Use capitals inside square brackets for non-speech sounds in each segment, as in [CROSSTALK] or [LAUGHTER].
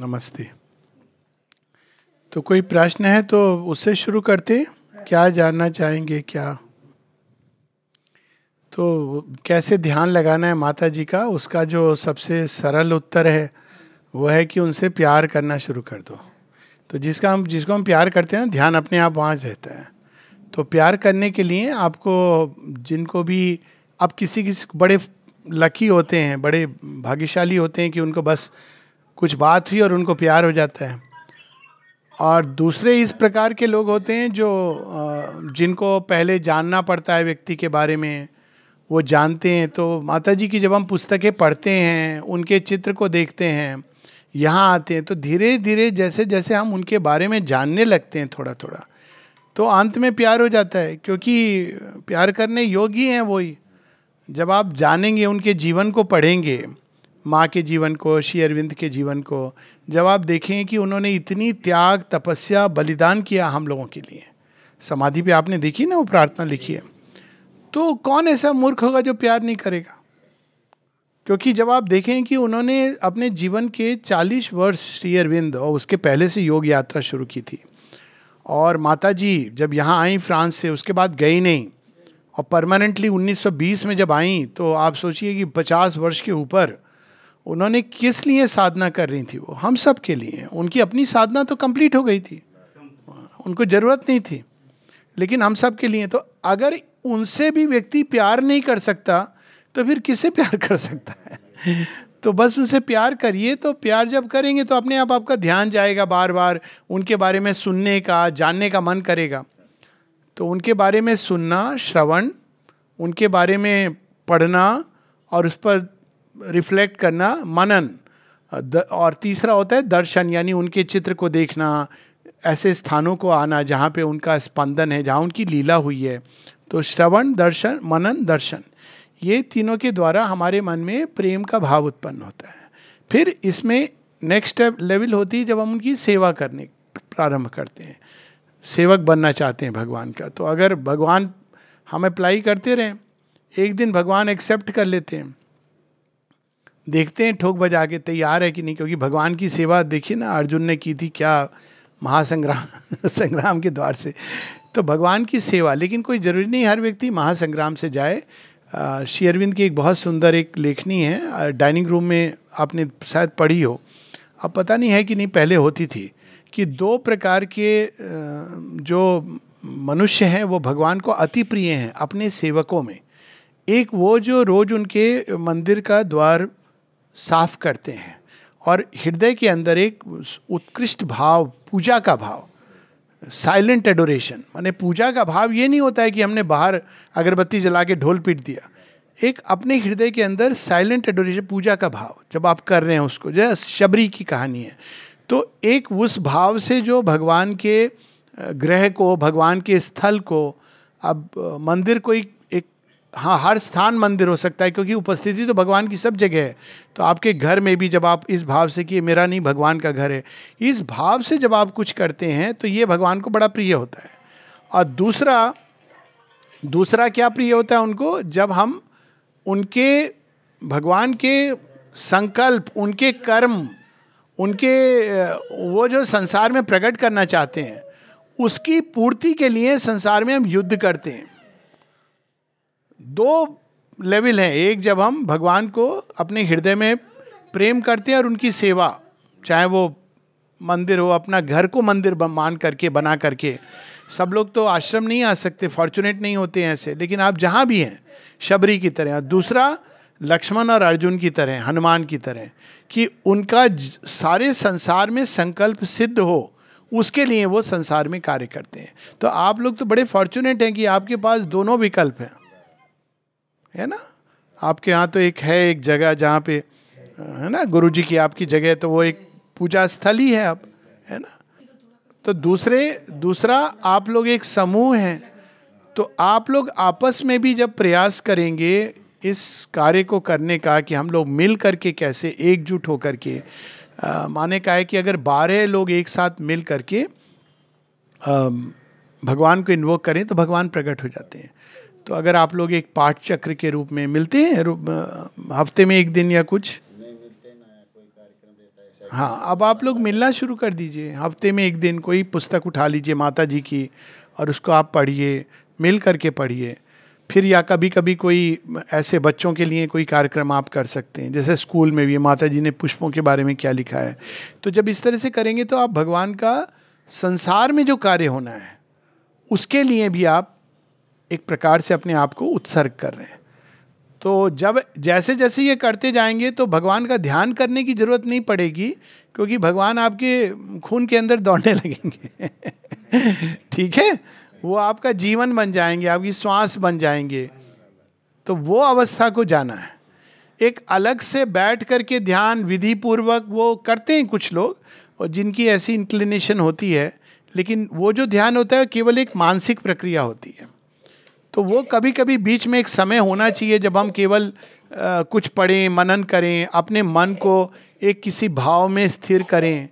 नमस्ते तो कोई प्रश्न है तो उससे शुरू करते क्या जानना चाहेंगे क्या तो कैसे ध्यान लगाना है माता जी का उसका जो सबसे सरल उत्तर है वो है कि उनसे प्यार करना शुरू कर दो तो जिसका हम जिसको हम प्यार करते हैं ना ध्यान अपने आप वहाँ रहता है तो प्यार करने के लिए आपको जिनको भी आप किसी किसी बड़े लकी होते हैं बड़े भाग्यशाली होते हैं कि उनको बस कुछ बात हुई और उनको प्यार हो जाता है और दूसरे इस प्रकार के लोग होते हैं जो जिनको पहले जानना पड़ता है व्यक्ति के बारे में वो जानते हैं तो माता जी की जब हम पुस्तकें पढ़ते हैं उनके चित्र को देखते हैं यहाँ आते हैं तो धीरे धीरे जैसे जैसे हम उनके बारे में जानने लगते हैं थोड़ा थोड़ा तो अंत में प्यार हो जाता है क्योंकि प्यार करने योग्य हैं वही जब आप जानेंगे उनके जीवन को पढ़ेंगे माँ के जीवन को श्री अरविंद के जीवन को जब आप देखें कि उन्होंने इतनी त्याग तपस्या बलिदान किया हम लोगों के लिए समाधि पे आपने देखी ना वो प्रार्थना लिखी है तो कौन ऐसा मूर्ख होगा जो प्यार नहीं करेगा क्योंकि जब आप देखें कि उन्होंने अपने जीवन के 40 वर्ष श्री अरविंद और उसके पहले से योग यात्रा शुरू की थी और माता जी जब यहाँ आई फ्रांस से उसके बाद गई नहीं और परमानेंटली 1920 में जब आई तो आप सोचिए कि 50 वर्ष के ऊपर उन्होंने किस लिए साधना कर रही थी वो हम सब के लिए उनकी अपनी साधना तो कंप्लीट हो गई थी उनको ज़रूरत नहीं थी लेकिन हम सब के लिए तो अगर उनसे भी व्यक्ति प्यार नहीं कर सकता तो फिर किसे प्यार [LAUGHS] कर सकता है तो बस उनसे प्यार करिए तो प्यार जब करेंगे तो अपने आप आपका ध्यान जाएगा बार बार उनके बारे में सुनने का जानने का मन करेगा तो उनके बारे में सुनना श्रवण उनके बारे में पढ़ना और उस पर रिफ्लेक्ट करना मनन और तीसरा होता है दर्शन यानी उनके चित्र को देखना ऐसे स्थानों को आना जहाँ पे उनका स्पंदन है जहाँ उनकी लीला हुई है तो श्रवण दर्शन मनन दर्शन ये तीनों के द्वारा हमारे मन में प्रेम का भाव उत्पन्न होता है फिर इसमें नेक्स्ट लेवल होती है जब हम उनकी सेवा करने प्रारंभ करते हैं सेवक बनना चाहते हैं भगवान का तो अगर भगवान हम अप्लाई करते रहें एक दिन भगवान एक्सेप्ट कर लेते हैं देखते हैं ठोक बजा के तैयार है कि नहीं क्योंकि भगवान की सेवा देखिए ना अर्जुन ने की थी क्या महासंग्राम [LAUGHS] संग्राम के द्वार से तो भगवान की सेवा लेकिन कोई ज़रूरी नहीं हर व्यक्ति महासंग्राम से जाए श्री अरविंद की एक बहुत सुंदर एक लेखनी है डाइनिंग रूम में आपने शायद पढ़ी हो अब पता नहीं है कि नहीं पहले होती थी कि दो प्रकार के जो मनुष्य हैं वो भगवान को अति प्रिय हैं अपने सेवकों में एक वो जो रोज उनके मंदिर का द्वार साफ करते हैं और हृदय के अंदर एक उत्कृष्ट भाव पूजा का भाव साइलेंट एडोरेशन माने पूजा का भाव ये नहीं होता है कि हमने बाहर अगरबत्ती जला के ढोल पीट दिया एक अपने हृदय के अंदर साइलेंट एडोरेशन पूजा का भाव जब आप कर रहे हैं उसको जो शबरी की कहानी है तो एक उस भाव से जो भगवान के ग्रह को भगवान के स्थल को अब मंदिर कोई हाँ हर स्थान मंदिर हो सकता है क्योंकि उपस्थिति तो भगवान की सब जगह है तो आपके घर में भी जब आप इस भाव से कि मेरा नहीं भगवान का घर है इस भाव से जब आप कुछ करते हैं तो ये भगवान को बड़ा प्रिय होता है और दूसरा दूसरा क्या प्रिय होता है उनको जब हम उनके भगवान के संकल्प उनके कर्म उनके वो जो संसार में प्रकट करना चाहते हैं उसकी पूर्ति के लिए संसार में हम युद्ध करते हैं दो लेवल हैं एक जब हम भगवान को अपने हृदय में प्रेम करते हैं और उनकी सेवा चाहे वो मंदिर हो अपना घर को मंदिर मान करके बना करके सब लोग तो आश्रम नहीं आ सकते फॉर्चुनेट नहीं होते हैं ऐसे लेकिन आप जहाँ भी हैं शबरी की तरह दूसरा लक्ष्मण और अर्जुन की तरह हनुमान की तरह कि उनका सारे संसार में संकल्प सिद्ध हो उसके लिए वो संसार में कार्य करते हैं तो आप लोग तो बड़े फॉर्चुनेट हैं कि आपके पास दोनों विकल्प हैं है ना आपके यहाँ तो एक है एक जगह जहाँ पे है ना गुरु जी की आपकी जगह तो वो एक पूजा स्थल ही है अब है ना तो दूसरे दूसरा आप लोग एक समूह हैं तो आप लोग आपस में भी जब प्रयास करेंगे इस कार्य को करने का कि हम लोग मिल करके कैसे एकजुट होकर के माने का है कि अगर बारह लोग एक साथ मिल करके आ, भगवान को इन्वोक करें तो भगवान प्रकट हो जाते हैं तो अगर आप लोग एक पाठ चक्र के रूप में मिलते हैं हफ्ते में एक दिन या कुछ हाँ अब आप लोग मिलना शुरू कर दीजिए हफ्ते में एक दिन कोई पुस्तक उठा लीजिए माता जी की और उसको आप पढ़िए मिल करके पढ़िए फिर या कभी कभी कोई ऐसे बच्चों के लिए कोई कार्यक्रम आप कर सकते हैं जैसे स्कूल में भी माता जी ने पुष्पों के बारे में क्या लिखा है तो जब इस तरह से करेंगे तो आप भगवान का संसार में जो कार्य होना है उसके लिए भी आप एक प्रकार से अपने आप को उत्सर्ग कर रहे हैं तो जब जैसे जैसे ये करते जाएंगे तो भगवान का ध्यान करने की जरूरत नहीं पड़ेगी क्योंकि भगवान आपके खून के अंदर दौड़ने लगेंगे [LAUGHS] ठीक है वो आपका जीवन बन जाएंगे आपकी श्वास बन जाएंगे तो वो अवस्था को जाना है एक अलग से बैठ करके ध्यान विधि पूर्वक वो करते हैं कुछ लोग और जिनकी ऐसी इंक्लिनेशन होती है लेकिन वो जो ध्यान होता है केवल एक मानसिक प्रक्रिया होती है तो वो कभी कभी बीच में एक समय होना चाहिए जब हम केवल आ, कुछ पढ़ें मनन करें अपने मन को एक किसी भाव में स्थिर करें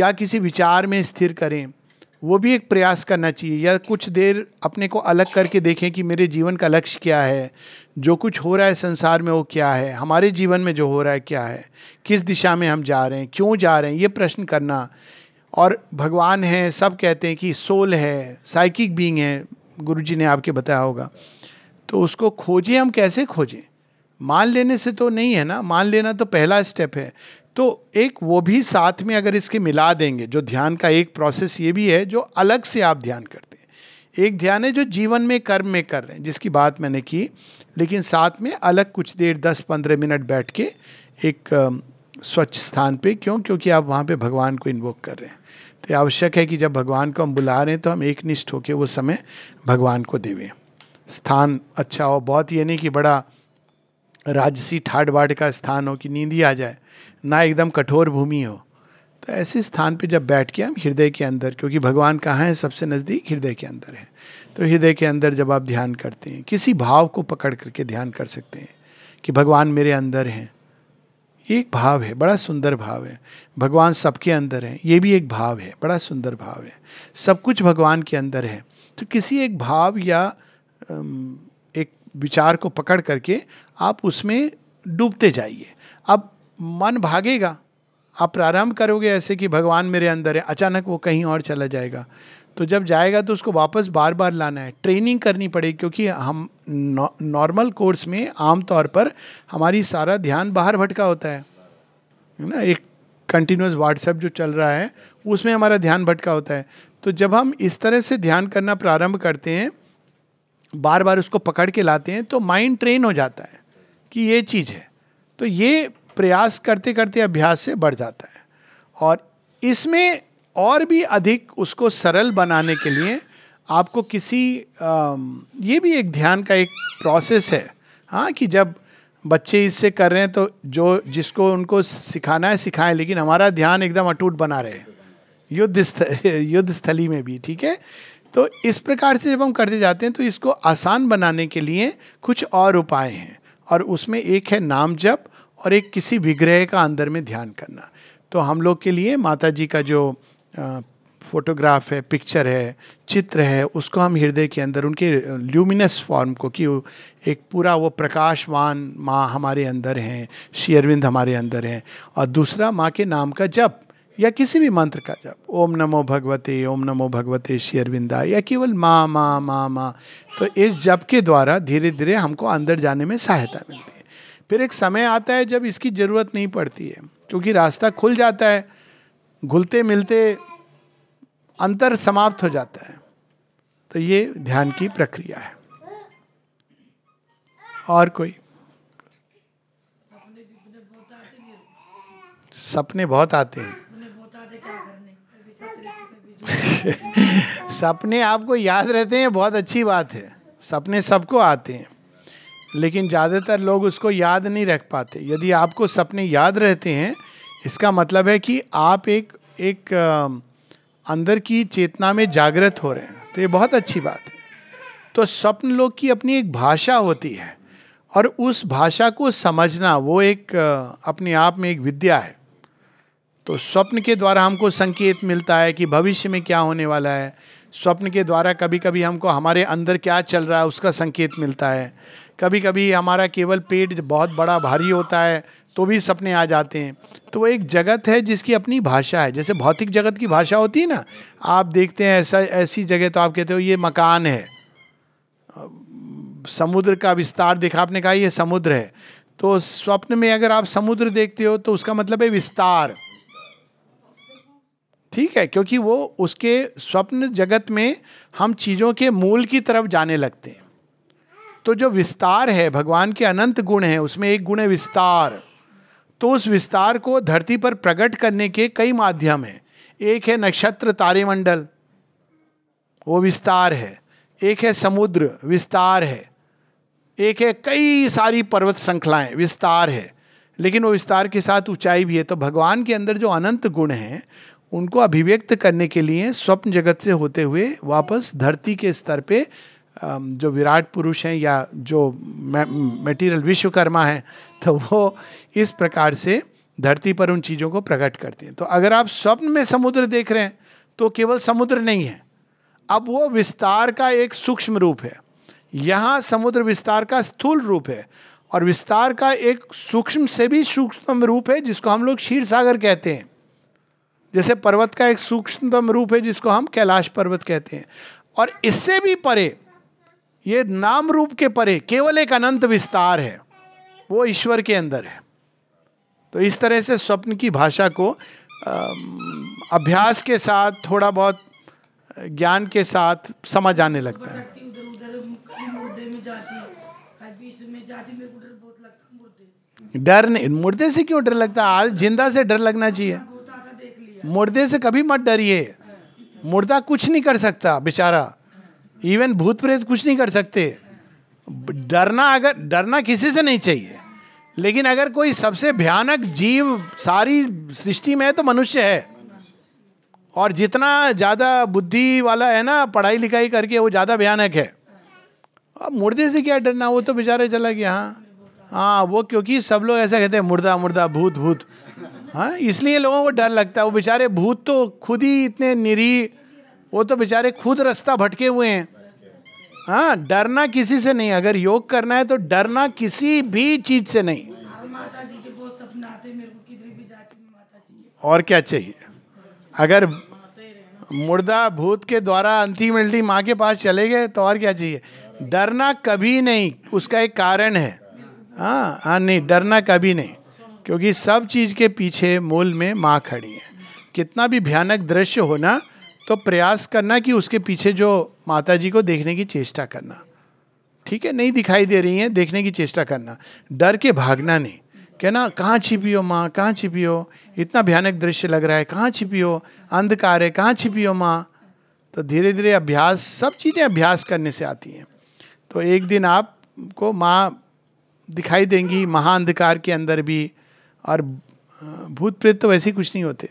या किसी विचार में स्थिर करें वो भी एक प्रयास करना चाहिए या कुछ देर अपने को अलग करके देखें कि मेरे जीवन का लक्ष्य क्या है जो कुछ हो रहा है संसार में वो क्या है हमारे जीवन में जो हो रहा है क्या है किस दिशा में हम जा रहे हैं क्यों जा रहे हैं ये प्रश्न करना और भगवान हैं सब कहते हैं कि सोल है साइकिक बींग है गुरु जी ने आपके बताया होगा तो उसको खोजें हम कैसे खोजें मान लेने से तो नहीं है ना मान लेना तो पहला स्टेप है तो एक वो भी साथ में अगर इसके मिला देंगे जो ध्यान का एक प्रोसेस ये भी है जो अलग से आप ध्यान करते हैं एक ध्यान है जो जीवन में कर्म में कर रहे हैं जिसकी बात मैंने की लेकिन साथ में अलग कुछ देर दस पंद्रह मिनट बैठ के एक स्वच्छ स्थान पे क्यों क्योंकि आप वहाँ पे भगवान को इन्वोक कर रहे हैं तो आवश्यक है कि जब भगवान को हम बुला रहे हैं तो हम एक निष्ठ होकर वो समय भगवान को देवे स्थान अच्छा हो बहुत ये नहीं कि बड़ा राजसी ठाट बाट का स्थान हो कि नींद ही आ जाए ना एकदम कठोर भूमि हो तो ऐसे स्थान पे जब बैठ के हम हृदय के अंदर क्योंकि भगवान कहाँ है सबसे नज़दीक हृदय के अंदर है तो हृदय के अंदर जब आप ध्यान करते हैं किसी भाव को पकड़ करके ध्यान कर सकते हैं कि भगवान मेरे अंदर हैं एक भाव है बड़ा सुंदर भाव है भगवान सबके अंदर है ये भी एक भाव है बड़ा सुंदर भाव है सब कुछ भगवान के अंदर है तो किसी एक भाव या एक विचार को पकड़ करके आप उसमें डूबते जाइए अब मन भागेगा आप प्रारंभ करोगे ऐसे कि भगवान मेरे अंदर है अचानक वो कहीं और चला जाएगा तो जब जाएगा तो उसको वापस बार बार लाना है ट्रेनिंग करनी पड़ेगी क्योंकि हम नॉर्मल कोर्स में आमतौर पर हमारी सारा ध्यान बाहर भटका होता है ना एक कंटिन्यूस व्हाट्सएप जो चल रहा है उसमें हमारा ध्यान भटका होता है तो जब हम इस तरह से ध्यान करना प्रारंभ करते हैं बार बार उसको पकड़ के लाते हैं तो माइंड ट्रेन हो जाता है कि ये चीज़ है तो ये प्रयास करते करते अभ्यास से बढ़ जाता है और इसमें और भी अधिक उसको सरल बनाने के लिए आपको किसी ये भी एक ध्यान का एक प्रोसेस है हाँ कि जब बच्चे इससे कर रहे हैं तो जो जिसको उनको सिखाना है सिखाएं लेकिन हमारा ध्यान एकदम अटूट बना रहे युद्ध स्थल [LAUGHS] युद्ध स्थली में भी ठीक है तो इस प्रकार से जब हम करते जाते हैं तो इसको आसान बनाने के लिए कुछ और उपाय हैं और उसमें एक है नाम जप और एक किसी विग्रह का अंदर में ध्यान करना तो हम लोग के लिए माता जी का जो फोटोग्राफ है पिक्चर है चित्र है उसको हम हृदय के अंदर उनके ल्यूमिनस फॉर्म को कि एक पूरा वो प्रकाशवान माँ हमारे अंदर हैं श्री अरविंद हमारे अंदर हैं और दूसरा माँ के नाम का जप या किसी भी मंत्र का जप ओम नमो भगवते ओम नमो भगवते श्री अरविंदा या केवल माँ माँ माँ माँ तो इस जप के द्वारा धीरे धीरे हमको अंदर जाने में सहायता मिलती है फिर एक समय आता है जब इसकी ज़रूरत नहीं पड़ती है क्योंकि रास्ता खुल जाता है घुलते मिलते अंतर समाप्त हो जाता है तो ये ध्यान की प्रक्रिया है और कोई सपने बहुत आते हैं सपने आपको याद रहते हैं बहुत अच्छी बात है सपने सबको आते हैं लेकिन ज़्यादातर लोग उसको याद नहीं रख पाते यदि आपको सपने याद रहते हैं इसका मतलब है कि आप एक एक अंदर की चेतना में जागृत हो रहे हैं तो ये बहुत अच्छी बात है तो स्वप्न लोग की अपनी एक भाषा होती है और उस भाषा को समझना वो एक अपने आप में एक विद्या है तो स्वप्न के द्वारा हमको संकेत मिलता है कि भविष्य में क्या होने वाला है स्वप्न के द्वारा कभी कभी हमको हमारे अंदर क्या चल रहा है उसका संकेत मिलता है कभी कभी हमारा केवल पेट बहुत बड़ा भारी होता है तो भी सपने आ जाते हैं तो एक जगत है जिसकी अपनी भाषा है जैसे भौतिक जगत की भाषा होती है ना आप देखते हैं ऐसा ऐसी जगह तो आप कहते हो ये मकान है समुद्र का विस्तार देखा आपने कहा ये समुद्र है तो स्वप्न में अगर आप समुद्र देखते हो तो उसका मतलब है विस्तार ठीक है क्योंकि वो उसके स्वप्न जगत में हम चीज़ों के मूल की तरफ जाने लगते हैं तो जो विस्तार है भगवान के अनंत गुण हैं उसमें एक गुण है विस्तार तो उस विस्तार को धरती पर प्रकट करने के कई माध्यम हैं एक है नक्षत्र तारे मंडल वो विस्तार है एक है समुद्र विस्तार है एक है कई सारी पर्वत श्रृंखलाएं विस्तार है लेकिन वो विस्तार के साथ ऊंचाई भी है तो भगवान के अंदर जो अनंत गुण हैं उनको अभिव्यक्त करने के लिए स्वप्न जगत से होते हुए वापस धरती के स्तर पे जो विराट पुरुष हैं या जो मेटीरियल विश्वकर्मा हैं तो वो इस प्रकार से धरती पर उन चीज़ों को प्रकट करते हैं तो अगर आप स्वप्न में समुद्र देख रहे हैं तो केवल समुद्र नहीं है अब वो विस्तार का एक सूक्ष्म रूप है यहाँ समुद्र विस्तार का स्थूल रूप है और विस्तार का एक सूक्ष्म से भी सूक्ष्मतम रूप है जिसको हम लोग क्षीर सागर कहते हैं जैसे पर्वत का एक सूक्ष्मतम रूप है जिसको हम कैलाश पर्वत कहते हैं और इससे भी परे ये नाम रूप के परे केवल एक अनंत विस्तार है वो ईश्वर के अंदर है तो इस तरह से स्वप्न की भाषा को अभ्यास के साथ थोड़ा बहुत ज्ञान के साथ समझ आने लगता है डर नहीं मुर्दे से क्यों डर लगता है आज जिंदा से डर लगना चाहिए मुर्दे से कभी मत डरिए हाँ। मुर्दा कुछ नहीं कर सकता बेचारा इवन भूत प्रेत कुछ नहीं कर सकते डरना अगर डरना किसी से नहीं चाहिए लेकिन अगर कोई सबसे भयानक जीव सारी सृष्टि में है तो मनुष्य है और जितना ज़्यादा बुद्धि वाला है ना पढ़ाई लिखाई करके वो ज़्यादा भयानक है अब मुर्दे से क्या डरना वो तो बेचारे चला गया हाँ हाँ वो क्योंकि सब लोग ऐसा कहते हैं मुर्दा मुर्दा भूत भूत हाँ इसलिए लोगों को डर लगता है वो बेचारे भूत तो खुद ही इतने निरीह वो तो बेचारे खुद रास्ता भटके हुए हैं हाँ डरना किसी से नहीं अगर योग करना है तो डरना किसी भी चीज से नहीं और क्या चाहिए अगर मुर्दा भूत के द्वारा अंतिमल्टी माँ के पास चले गए तो और क्या चाहिए डरना कभी नहीं उसका एक कारण है हाँ हाँ नहीं डरना कभी नहीं क्योंकि सब चीज़ के पीछे मूल में माँ खड़ी है कितना भी भयानक दृश्य होना तो प्रयास करना कि उसके पीछे जो माता जी को देखने की चेष्टा करना ठीक है नहीं दिखाई दे रही हैं देखने की चेष्टा करना डर के भागना नहीं कहना कहाँ छिपी हो माँ कहाँ छिपी हो इतना भयानक दृश्य लग रहा है कहाँ छिपी हो अंधकार है कहाँ छिपी हो माँ तो धीरे धीरे अभ्यास सब चीज़ें अभ्यास करने से आती हैं तो एक दिन आपको माँ दिखाई देंगी महाअंधकार के अंदर भी और भूत प्रेत तो वैसे ही कुछ नहीं होते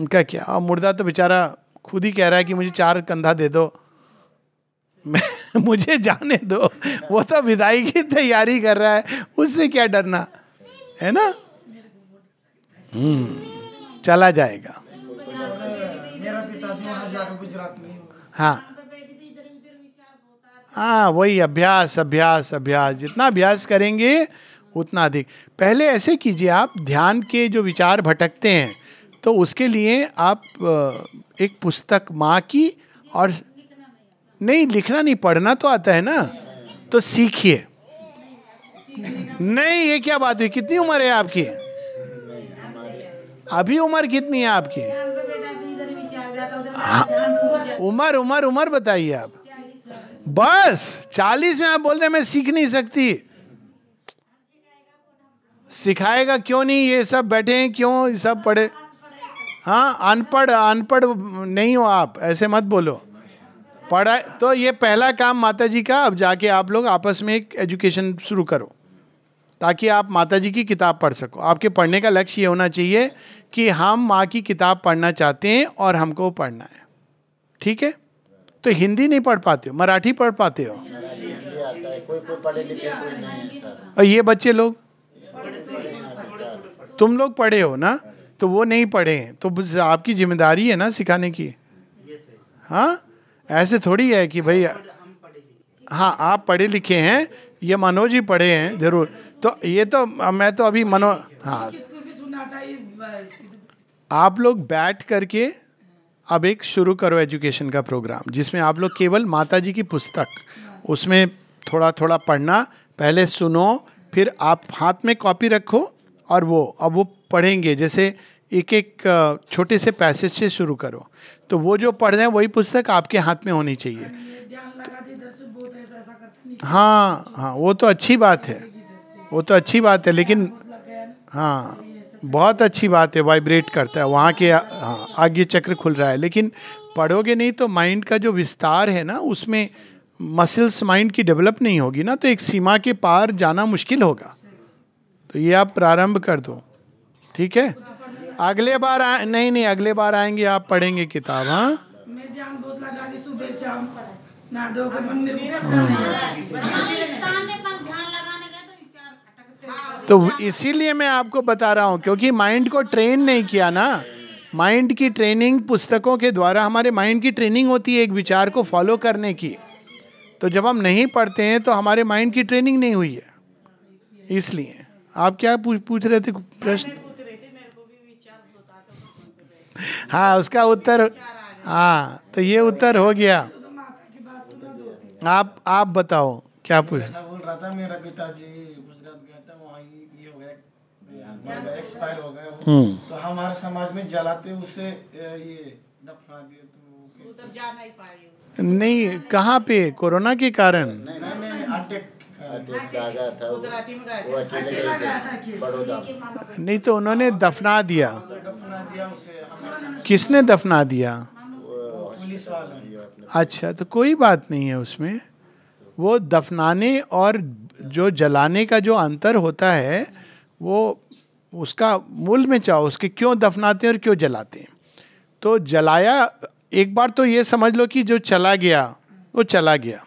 उनका क्या और मुर्दा तो बेचारा खुद ही कह रहा है कि मुझे चार कंधा दे दो मैं [LAUGHS] मुझे जाने दो वो तो विदाई की तैयारी कर रहा है उससे क्या डरना है ना हम्म चला जाएगा हाँ हाँ वही अभ्यास अभ्यास अभ्यास जितना अभ्यास करेंगे उतना अधिक पहले ऐसे कीजिए आप ध्यान के जो विचार भटकते हैं तो उसके लिए आप एक पुस्तक माँ की और नहीं लिखना नहीं पढ़ना तो आता है ना तो सीखिए नहीं ये क्या बात हुई कितनी उम्र है आपकी अभी उम्र कितनी है आपकी हाँ, उम्र उम्र उम्र बताइए आप बस चालीस में आप बोल रहे मैं सीख नहीं सकती सिखाएगा क्यों नहीं ये सब बैठे हैं क्यों ये सब पढ़े हाँ अनपढ़ अनपढ़ नहीं हो आप ऐसे मत बोलो पढ़ा तो ये पहला काम माता जी का अब जाके आप लोग आपस में एक एजुकेशन शुरू करो ताकि आप माता जी की किताब पढ़ सको आपके पढ़ने का लक्ष्य ये होना चाहिए कि हम माँ की किताब पढ़ना चाहते हैं और हमको पढ़ना है ठीक है तो हिंदी नहीं पढ़ पाते हो मराठी पढ़ पाते हो और ये बच्चे लोग तुम लोग पढ़े हो ना तो वो नहीं पढ़े तो आपकी जिम्मेदारी है ना सिखाने की हाँ ऐसे थोड़ी है कि भाई हाँ आप पढ़े लिखे हैं ये मनोज ही पढ़े हैं जरूर तो ये तो मैं तो अभी मनो हाँ आप लोग बैठ करके अब एक शुरू करो एजुकेशन का प्रोग्राम जिसमें आप लोग केवल माता जी की पुस्तक उसमें थोड़ा थोड़ा पढ़ना पहले सुनो फिर आप हाथ में कॉपी रखो और वो अब वो पढ़ेंगे जैसे एक एक छोटे से पैसेज से शुरू करो तो वो जो पढ़ रहे हैं वही पुस्तक आपके हाथ में होनी चाहिए तो, हाँ हाँ वो तो अच्छी बात है वो तो अच्छी बात है लेकिन हाँ बहुत अच्छी बात है वाइब्रेट करता है वहाँ के हाँ आगे चक्र खुल रहा है लेकिन पढ़ोगे नहीं तो माइंड का जो विस्तार है ना उसमें मसल्स माइंड की डेवलप नहीं होगी ना तो एक सीमा के पार जाना मुश्किल होगा तो ये आप प्रारंभ कर दो ठीक है अगले बार आ, नहीं नहीं अगले बार आएंगे आप पढ़ेंगे किताब हाँ तो इसीलिए मैं आपको बता रहा हूँ क्योंकि माइंड को ट्रेन नहीं किया ना माइंड की ट्रेनिंग पुस्तकों के द्वारा हमारे माइंड की ट्रेनिंग होती है एक विचार को फॉलो करने की तो जब हम नहीं पढ़ते हैं तो हमारे माइंड की ट्रेनिंग नहीं हुई है इसलिए आप क्या पूछ पूछ रहे थे प्रश्न तो हाँ उसका उत्तर हाँ तो ये उत्तर हो गया तो आप आप बताओ क्या पूछ बोल रहा था मेरा पिताजी गुजरात वहाँ ये हो गया एक्सपायर हो गए हम्म। तो हमारे समाज में जलाते उसे ये दफना दिए तो नहीं कहाँ पे कोरोना के कारण नहीं, नहीं, नहीं, नहीं तो उन्होंने दफना दिया हाँ, किसने दफना दिया अच्छा तो कोई बात नहीं है उसमें वो दफनाने और जो जलाने का जो अंतर होता है वो उसका मूल में चाहो उसके क्यों दफनाते हैं और क्यों जलाते हैं तो जलाया एक बार तो ये समझ लो कि जो चला गया वो चला गया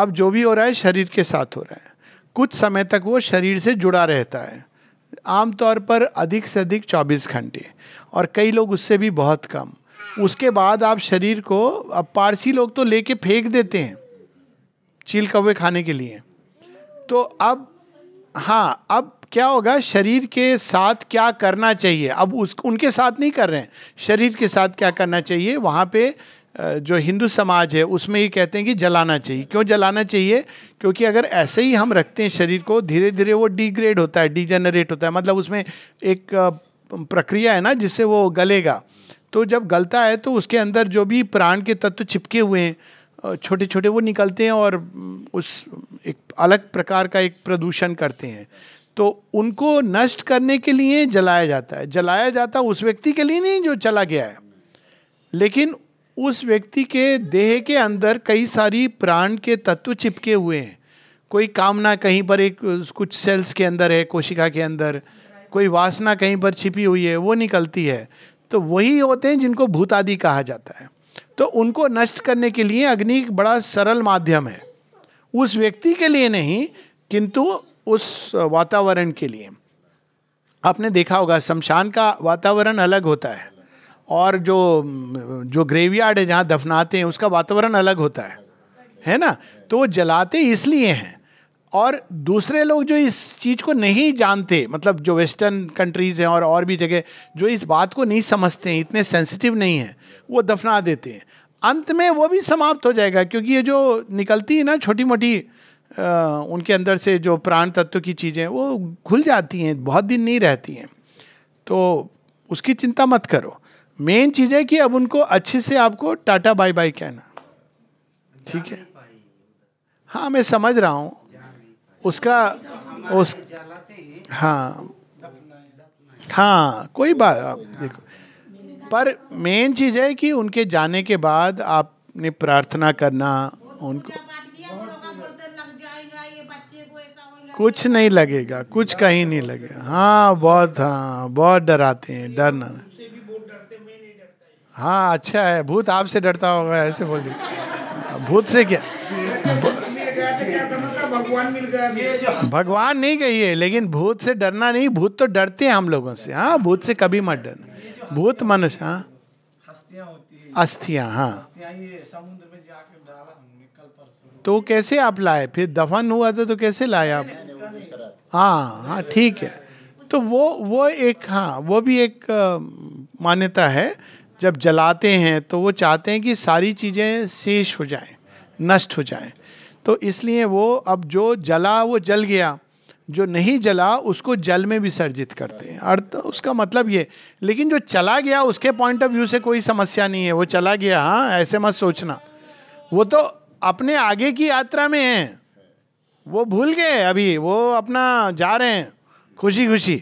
अब जो भी हो रहा है शरीर के साथ हो रहा है कुछ समय तक वो शरीर से जुड़ा रहता है आमतौर पर अधिक से अधिक 24 घंटे और कई लोग उससे भी बहुत कम उसके बाद आप शरीर को अब पारसी लोग तो लेके फेंक देते हैं चील कौवे खाने के लिए तो अब हाँ अब क्या होगा शरीर के साथ क्या करना चाहिए अब उस उनके साथ नहीं कर रहे हैं शरीर के साथ क्या करना चाहिए वहाँ पे जो हिंदू समाज है उसमें ये कहते हैं कि जलाना चाहिए क्यों जलाना चाहिए क्योंकि अगर ऐसे ही हम रखते हैं शरीर को धीरे धीरे वो डिग्रेड होता है डिजेनरेट होता है मतलब उसमें एक प्रक्रिया है ना जिससे वो गलेगा तो जब गलता है तो उसके अंदर जो भी प्राण के तत्व चिपके हुए हैं छोटे छोटे वो निकलते हैं और उस एक अलग प्रकार का एक प्रदूषण करते हैं तो उनको नष्ट करने के लिए जलाया जाता है जलाया जाता उस व्यक्ति के लिए नहीं जो चला गया है लेकिन उस व्यक्ति के देह के अंदर कई सारी प्राण के तत्व चिपके हुए हैं कोई कामना कहीं पर एक कुछ सेल्स के अंदर है कोशिका के अंदर कोई वासना कहीं पर छिपी हुई है वो निकलती है तो वही होते हैं जिनको भूतादि कहा जाता है तो उनको नष्ट करने के लिए अग्नि एक बड़ा सरल माध्यम है उस व्यक्ति के लिए नहीं किंतु उस वातावरण के लिए आपने देखा होगा शमशान का वातावरण अलग होता है और जो जो ग्रेवयार्ड है जहाँ दफनाते हैं उसका वातावरण अलग होता है है ना तो वो जलाते इसलिए हैं और दूसरे लोग जो इस चीज़ को नहीं जानते मतलब जो वेस्टर्न कंट्रीज़ हैं और और भी जगह जो इस बात को नहीं समझते हैं इतने सेंसिटिव नहीं हैं वो दफना देते हैं अंत में वो भी समाप्त हो जाएगा क्योंकि ये जो निकलती है ना छोटी मोटी उनके अंदर से जो प्राण तत्व की चीज़ें वो घुल जाती हैं बहुत दिन नहीं रहती हैं तो उसकी चिंता मत करो मेन चीज है कि अब उनको अच्छे से आपको टाटा बाय बाय कहना ठीक है हाँ मैं समझ रहा हूँ उसका उस हाँ हाँ कोई बात आप देखो पर मेन चीज है कि उनके जाने के बाद आपने प्रार्थना करना उनको कुछ नहीं लगेगा कुछ कहीं नहीं लगेगा हाँ बहुत हाँ बहुत डराते हैं डरना हाँ अच्छा है भूत आपसे डरता होगा ऐसे बोल दी भूत से क्या भगवान नहीं गई है लेकिन भूत से डरना नहीं भूत तो डरते हैं हम लोगों से हाँ भूत से कभी मत डरना भूत मनुष्य हाँ अस्थियाँ हाँ तो कैसे आप लाए फिर दफन हुआ था तो कैसे लाए आप हाँ हाँ ठीक है तो वो वो एक हाँ वो भी एक मान्यता है जब जलाते हैं तो वो चाहते हैं कि सारी चीज़ें शेष हो जाएं नष्ट हो जाएं तो इसलिए वो अब जो जला वो जल गया जो नहीं जला उसको जल में विसर्जित करते हैं अर्थ उसका मतलब ये लेकिन जो चला गया उसके पॉइंट ऑफ व्यू से कोई समस्या नहीं है वो चला गया हाँ ऐसे मत सोचना वो तो अपने आगे की यात्रा में है वो भूल गए अभी वो अपना जा रहे हैं खुशी खुशी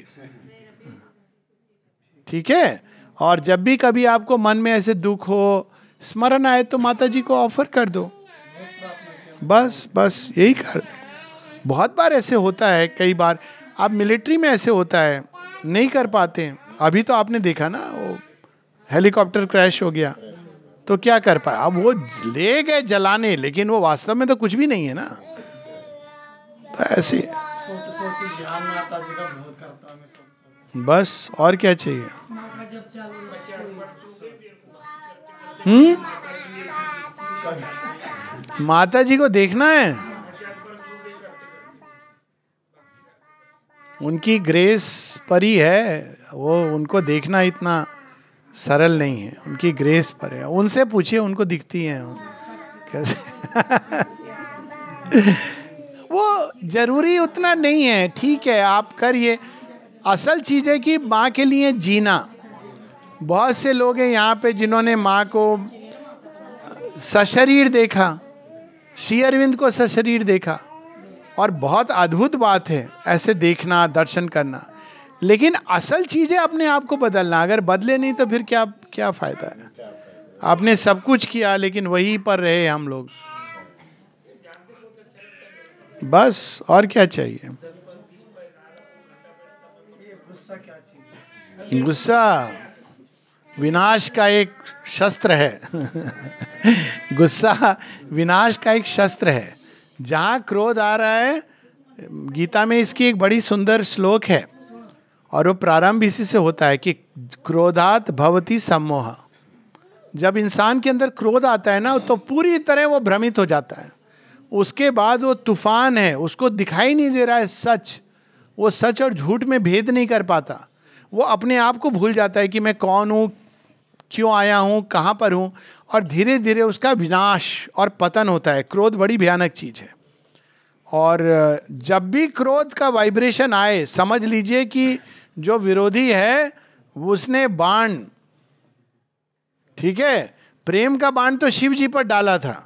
ठीक है और जब भी कभी आपको मन में ऐसे दुख हो स्मरण आए तो माता जी को ऑफर कर दो बस बस यही कर बहुत बार ऐसे होता है कई बार आप मिलिट्री में ऐसे होता है नहीं कर पाते अभी तो आपने देखा ना वो हेलीकॉप्टर क्रैश हो गया तो क्या कर पाए अब वो ले गए जलाने लेकिन वो वास्तव में तो कुछ भी नहीं है ना तो ऐसे बस और क्या चाहिए हम्म? माता जी को देखना है उनकी ग्रेस पर ही है वो उनको देखना इतना सरल नहीं है उनकी ग्रेस पर है उनसे पूछिए उनको दिखती है कैसे [LAUGHS] वो जरूरी उतना नहीं है ठीक है आप करिए असल चीज़ है कि माँ के लिए जीना बहुत से लोग हैं यहाँ पे जिन्होंने माँ को सशरीर देखा श्री अरविंद को सशरीर देखा और बहुत अद्भुत बात है ऐसे देखना दर्शन करना लेकिन असल चीज़ है अपने आप को बदलना अगर बदले नहीं तो फिर क्या क्या फ़ायदा है आपने सब कुछ किया लेकिन वहीं पर रहे हम लोग बस और क्या चाहिए गुस्सा विनाश का एक शस्त्र है [LAUGHS] गुस्सा विनाश का एक शस्त्र है जहाँ क्रोध आ रहा है गीता में इसकी एक बड़ी सुंदर श्लोक है और वो प्रारंभ इसी से होता है कि क्रोधात भवती सम्मोह जब इंसान के अंदर क्रोध आता है ना तो पूरी तरह वो भ्रमित हो जाता है उसके बाद वो तूफान है उसको दिखाई नहीं दे रहा है सच वो सच और झूठ में भेद नहीं कर पाता वो अपने आप को भूल जाता है कि मैं कौन हूँ क्यों आया हूँ कहाँ पर हूँ और धीरे धीरे उसका विनाश और पतन होता है क्रोध बड़ी भयानक चीज़ है और जब भी क्रोध का वाइब्रेशन आए समझ लीजिए कि जो विरोधी है उसने बाण ठीक है प्रेम का बाण तो शिव जी पर डाला था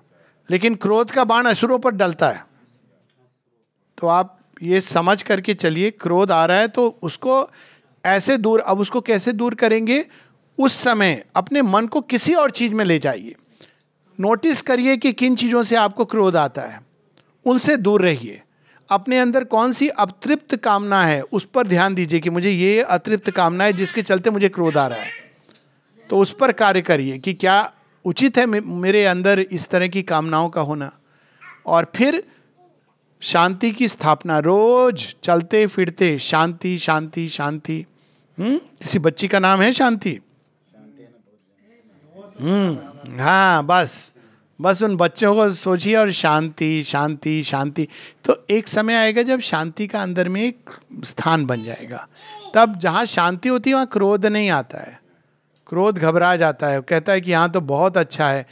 लेकिन क्रोध का बाण असुरों पर डलता है तो आप ये समझ करके चलिए क्रोध आ रहा है तो उसको ऐसे दूर अब उसको कैसे दूर करेंगे उस समय अपने मन को किसी और चीज़ में ले जाइए नोटिस करिए कि किन चीज़ों से आपको क्रोध आता है उनसे दूर रहिए अपने अंदर कौन सी अतृप्त कामना है उस पर ध्यान दीजिए कि मुझे ये अतृप्त कामना है जिसके चलते मुझे क्रोध आ रहा है तो उस पर कार्य करिए कि क्या उचित है मेरे अंदर इस तरह की कामनाओं का होना और फिर शांति की स्थापना रोज चलते फिरते शांति शांति शांति हम्म किसी बच्ची का नाम है शांति हम्म हाँ बस बस उन बच्चों को सोचिए और शांति शांति शांति तो एक समय आएगा जब शांति का अंदर में एक स्थान बन जाएगा तब जहाँ शांति होती है वहाँ क्रोध नहीं आता है क्रोध घबरा जाता है कहता है कि यहाँ तो बहुत अच्छा है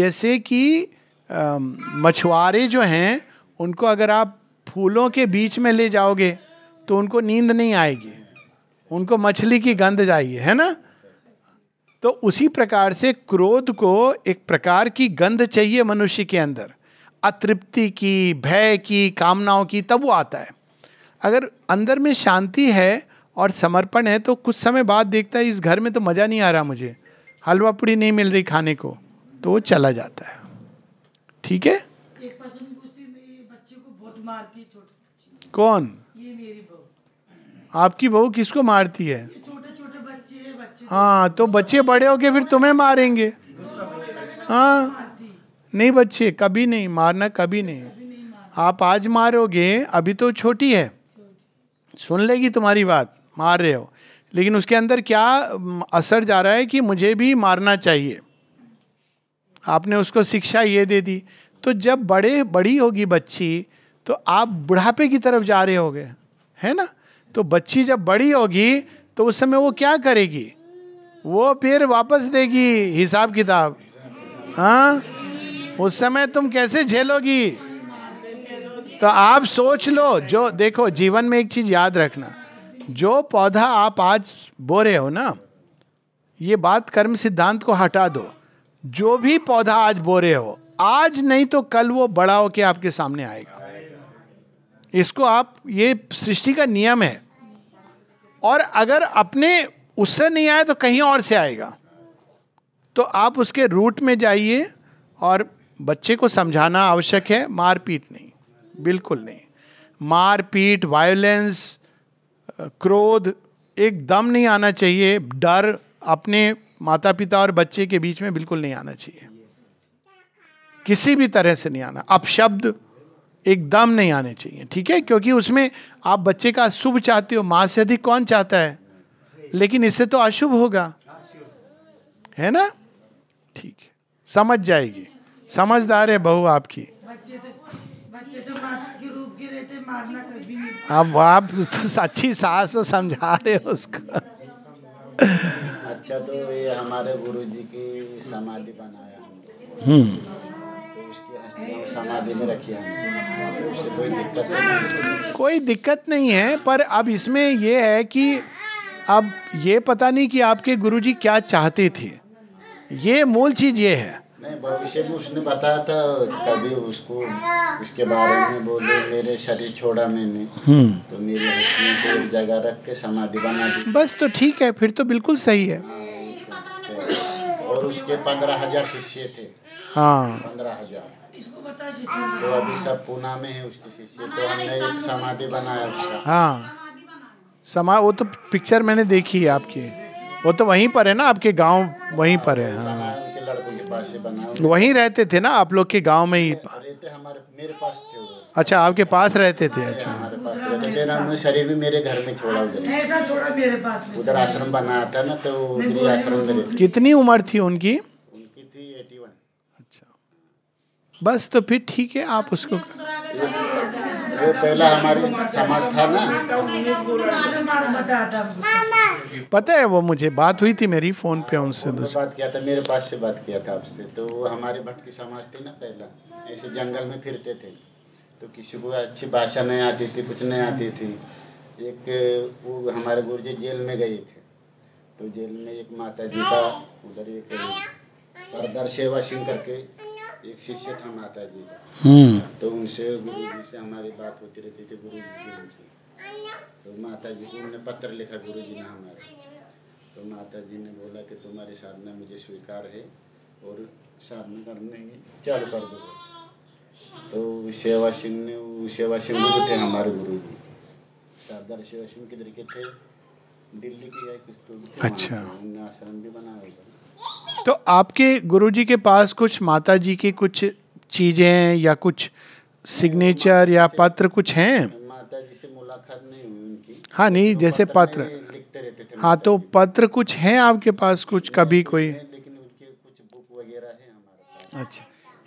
जैसे कि मछुआरे जो हैं उनको अगर आप फूलों के बीच में ले जाओगे तो उनको नींद नहीं आएगी उनको मछली की गंध चाहिए है ना तो उसी प्रकार से क्रोध को एक प्रकार की गंध चाहिए मनुष्य के अंदर अतृप्ति की भय की कामनाओं की तब वो आता है अगर अंदर में शांति है और समर्पण है तो कुछ समय बाद देखता है इस घर में तो मज़ा नहीं आ रहा मुझे हलवा पूड़ी नहीं मिल रही खाने को तो वो चला जाता है ठीक है कौन आपकी बहू किसको मारती है तो हाँ तो बच्चे बड़े हो गए फिर तुम्हें मारेंगे हाँ नहीं बच्चे कभी नहीं मारना कभी नहीं, आप आज मारोगे अभी तो छोटी है सुन लेगी तुम्हारी बात मार रहे हो लेकिन उसके अंदर क्या असर जा रहा है कि मुझे भी मारना चाहिए आपने उसको शिक्षा ये दे दी तो जब बड़े बड़ी होगी बच्ची तो आप बुढ़ापे की तरफ जा रहे होगे है ना तो बच्ची जब बड़ी होगी तो उस समय वो क्या करेगी वो फिर वापस देगी हिसाब किताब हाँ उस समय तुम कैसे झेलोगी तो आप सोच लो जो देखो जीवन में एक चीज याद रखना जो पौधा आप आज बो रहे हो ना ये बात कर्म सिद्धांत को हटा दो जो भी पौधा आज बो रहे हो आज नहीं तो कल वो बड़ा होके आपके सामने आएगा इसको आप ये सृष्टि का नियम है और अगर अपने उससे नहीं आया तो कहीं और से आएगा तो आप उसके रूट में जाइए और बच्चे को समझाना आवश्यक है मारपीट नहीं बिल्कुल नहीं मारपीट वायलेंस क्रोध एकदम नहीं आना चाहिए डर अपने माता पिता और बच्चे के बीच में बिल्कुल नहीं आना चाहिए किसी भी तरह से नहीं आना अपशब्द एकदम नहीं आने चाहिए ठीक है क्योंकि उसमें आप बच्चे का शुभ चाहते हो माँ से अधिक कौन चाहता है लेकिन इससे तो अशुभ होगा है ना ठीक है समझ जाएगी समझदार है बहू आपकी तो, तो अब आप तो अच्छी सास हो समझा रहे हो उसको अच्छा तो ये हमारे गुरुजी की समाधि बनाया हम्म कोई दिक्कत नहीं है पर अब इसमें यह है कि अब ये पता नहीं कि आपके गुरुजी क्या चाहते थे ये मूल चीज़ ये है भविष्य में उसने बताया था कभी उसको उसके बारे में बोले मेरे शरीर छोड़ा मैंने हम्म। तो मेरे को जगह रख के समाधि बना दी बस तो ठीक है फिर तो बिल्कुल सही है हाँ, तो और उसके पंद्रह हजार शिष्य थे हाँ पंद्रह हजार इसको बता तो अभी सब पूना में है उसके शिष्य तो हमने एक समाधि बनाया उसका हाँ समा वो तो पिक्चर मैंने देखी है आपकी वो तो वहीं पर है ना आपके गांव वहीं हाँ, पर है हाँ वहीं रहते थे ना आप लोग के गांव में ही हमारे अच्छा आपके पास रहते थे हाँ, अच्छा शरीर भी मेरे घर में छोड़ा उधर आश्रम बनाया था ना तो आश्रम कितनी उम्र थी उनकी बस तो फिर ठीक है आप उसको वो पहला समाज था ना पता है वो मुझे बात हुई थी मेरी फोन पे उनसे बात किया था मेरे पास से बात किया था आपसे तो वो हमारे भटकी समाज थी ना पहला ऐसे जंगल में फिरते थे तो किसी को अच्छी भाषा नहीं आती थी कुछ नहीं आती थी एक वो हमारे गुरु जी जेल में गए थे तो जेल में एक माता जी का उधर एक सरदार सेवा सिंह करके एक शिष्य था माता जी का हम्म। तो उनसे गुरु जी से हमारी बात होती रहती थी गुरु जी की तो माता जी को उनने पत्र लिखा गुरु जी ने हमारे तो माता जी ने बोला कि तुम्हारी साधना मुझे स्वीकार है और साधना करने की चालू कर दो तो सेवा सिंह ने सेवा सिंह गुरु थे हमारे गुरु जी सरदार सेवा सिंह किधर के थे दिल्ली के कुछ तो अच्छा आश्रम भी बनाया हुआ तो आपके गुरुजी के पास कुछ माता जी के कुछ चीज़ें या कुछ सिग्नेचर या पत्र कुछ हैं माता जी से मुलाकात नहीं हुई हाँ नहीं तो जैसे पत्र लिखते रहते थे हाँ तो पत्र कुछ हैं आपके पास कुछ कभी कोई लेकिन उनके कुछ बुक वगैरह अच्छा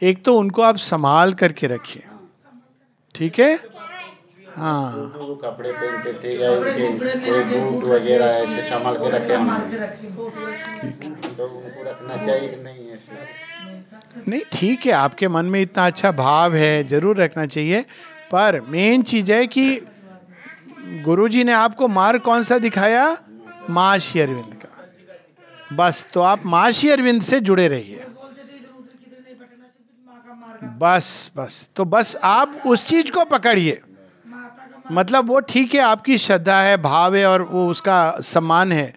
एक तो उनको आप संभाल करके रखिए हाँ। ठीक है हाँ तो कपड़े हाँ। पहनते थे या उनके कोई बूट वगैरह ऐसे संभाल के रखे तो, तो उनको रखना चाहिए नहीं ऐसे नहीं ठीक है आपके मन में इतना अच्छा भाव है जरूर रखना चाहिए पर मेन चीज है कि गुरुजी ने आपको मार्ग कौन सा दिखाया माशी अरविंद का बस तो आप माशी अरविंद से जुड़े रहिए बस बस तो बस आप उस चीज को पकड़िए मतलब वो ठीक है आपकी श्रद्धा है भाव है और वो उसका सम्मान है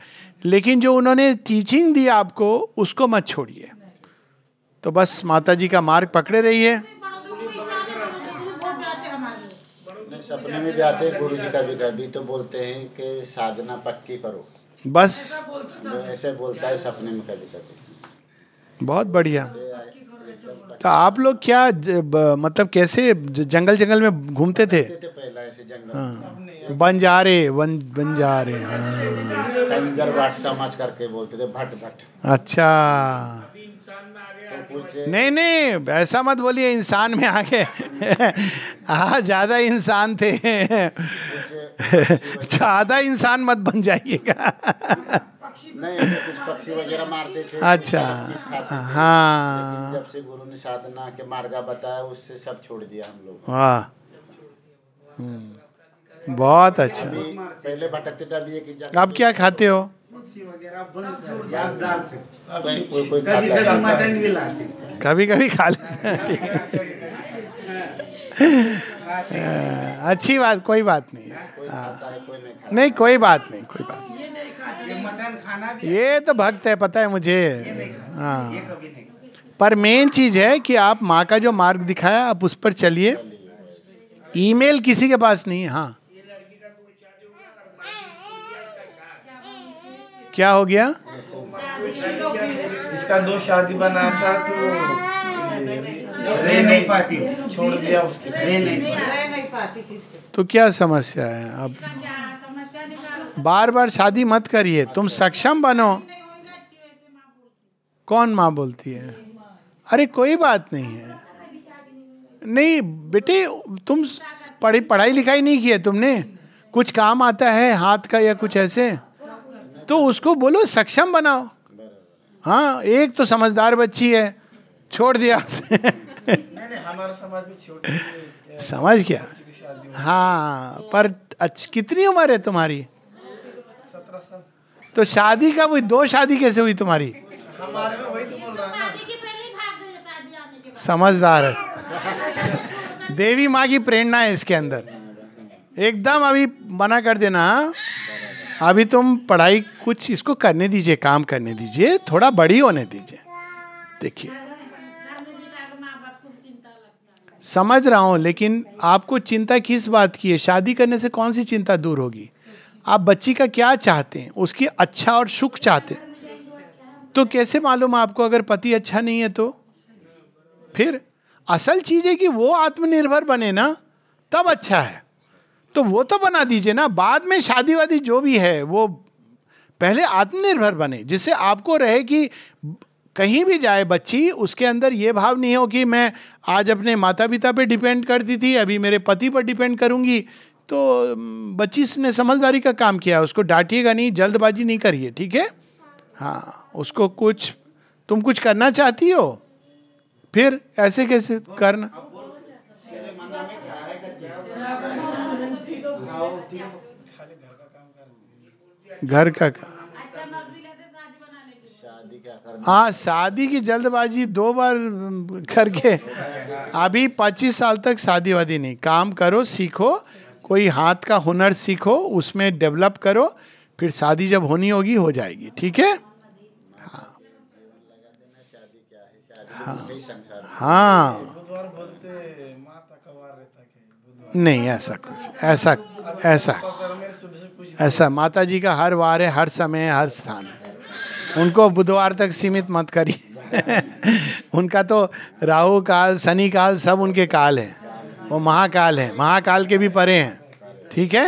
लेकिन जो उन्होंने टीचिंग दी आपको उसको मत छोड़िए तो बस माता जी का मार्ग पकड़े रहिए सपने में भी आते गुरु जी का भी कभी तो बोलते हैं कि साधना पक्की करो बस ऐसे बोलता है सपने में कभी कभी बहुत बढ़िया तो आप लोग क्या मतलब कैसे जंगल जंगल में घूमते थे, रहे बन बन जा रहे हाँ। करके बोलते थे भट भट अच्छा तो नहीं नहीं ऐसा मत बोलिए इंसान में आगे [LAUGHS] हाँ ज़्यादा इंसान थे [LAUGHS] ज़्यादा इंसान मत बन जाइएगा [LAUGHS] पक्षी वगैरह मारते थे अच्छा हाँ जब से गुरु ने साधना के मार्ग बताया उससे सब छोड़ दिया हम लोग वाह हम्म। बहुत अच्छा पहले भटकते थे अभी एक अब क्या खाते हो कभी कभी खा लेते हाँ। हाँ। हाँ, अच्छी बात कोई बात नहीं नहीं कोई बात नहीं कोई बात ये, तो भक्त है पता है मुझे हाँ पर मेन चीज़ है कि आप माँ का जो मार्ग दिखाया आप उस पर चलिए ईमेल किसी के पास नहीं हाँ क्या हो गया इसका दो शादी बना था तो रह नहीं पाती छोड़ दिया उसके रह नहीं पाती तो क्या समस्या है आप बार बार शादी मत करिए तुम सक्षम बनो कौन माँ बोलती है अरे कोई बात नहीं है नहीं बेटे तुम पढ़ी पढ़ाई लिखाई नहीं की है तुमने कुछ काम आता है हाथ का या कुछ ऐसे तो उसको बोलो सक्षम बनाओ हाँ एक तो समझदार बच्ची है छोड़ दिया समझ गया हाँ पर अच्छा कितनी उम्र है तुम्हारी तो शादी का हुई दो शादी कैसे हुई तुम्हारी हमारे में वही तो बोल रहा है समझदार है देवी माँ की प्रेरणा है इसके अंदर एकदम अभी मना कर देना अभी तुम पढ़ाई कुछ इसको करने दीजिए काम करने दीजिए थोड़ा बड़ी होने दीजिए देखिए समझ रहा हूँ लेकिन आपको चिंता किस बात की है शादी करने से कौन सी चिंता दूर होगी आप बच्ची का क्या चाहते हैं उसकी अच्छा और सुख चाहते तो कैसे मालूम आपको अगर पति अच्छा नहीं है तो फिर असल चीज़ है कि वो आत्मनिर्भर बने ना तब अच्छा है तो वो तो बना दीजिए ना बाद में शादी वादी जो भी है वो पहले आत्मनिर्भर बने जिससे आपको रहे कि कहीं भी जाए बच्ची उसके अंदर ये भाव नहीं हो कि मैं आज अपने माता पिता पे डिपेंड करती थी अभी मेरे पति पर डिपेंड करूंगी तो बच्ची ने समझदारी का काम किया उसको डांटिएगा नहीं जल्दबाजी नहीं करिए ठीक है हाँ उसको कुछ तुम कुछ करना चाहती हो फिर ऐसे कैसे करना घर का काम हाँ शादी की जल्दबाजी दो बार करके अभी पच्चीस साल तक शादी वादी नहीं काम करो सीखो कोई हाथ का हुनर सीखो उसमें डेवलप करो फिर शादी जब होनी होगी हो जाएगी ठीक है हाँ हाँ, हाँ। नहीं ऐसा कुछ ऐसा ऐसा ऐसा माता जी का हर वार है हर समय हर स्थान है उनको बुधवार तक सीमित मत करिए [LAUGHS] उनका तो राहु काल शनि काल सब उनके काल है वो महाकाल है महाकाल के भी परे हैं ठीक है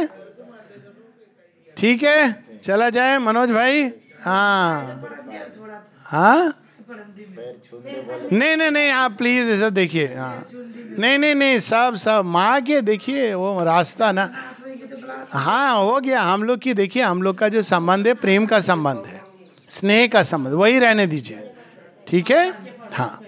ठीक है चला जाए मनोज भाई हाँ हाँ नहीं नहीं नहीं आप प्लीज ऐसा देखिए हाँ नहीं नहीं नहीं सब सब माँ के देखिए वो रास्ता ना हाँ हो गया हम लोग की देखिए हम लोग का जो संबंध है प्रेम का संबंध है स्नेह का संबंध वही रहने दीजिए ठीक है हाँ